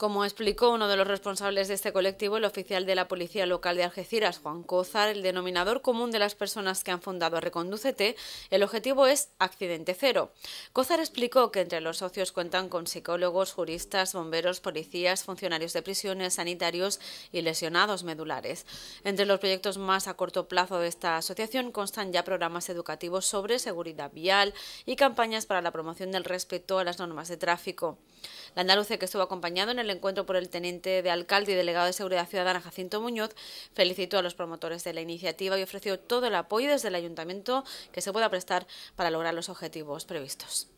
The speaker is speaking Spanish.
Como explicó uno de los responsables de este colectivo, el oficial de la Policía Local de Algeciras, Juan Cozar, el denominador común de las personas que han fundado Recondúcete, el objetivo es accidente cero. Cozar explicó que entre los socios cuentan con psicólogos, juristas, bomberos, policías, funcionarios de prisiones, sanitarios y lesionados medulares. Entre los proyectos más a corto plazo de esta asociación constan ya programas educativos sobre seguridad vial y campañas para la promoción del respeto a las normas de tráfico. La andaluza que estuvo acompañado en el encuentro por el teniente de alcalde y delegado de Seguridad Ciudadana Jacinto Muñoz, felicitó a los promotores de la iniciativa y ofreció todo el apoyo desde el ayuntamiento que se pueda prestar para lograr los objetivos previstos.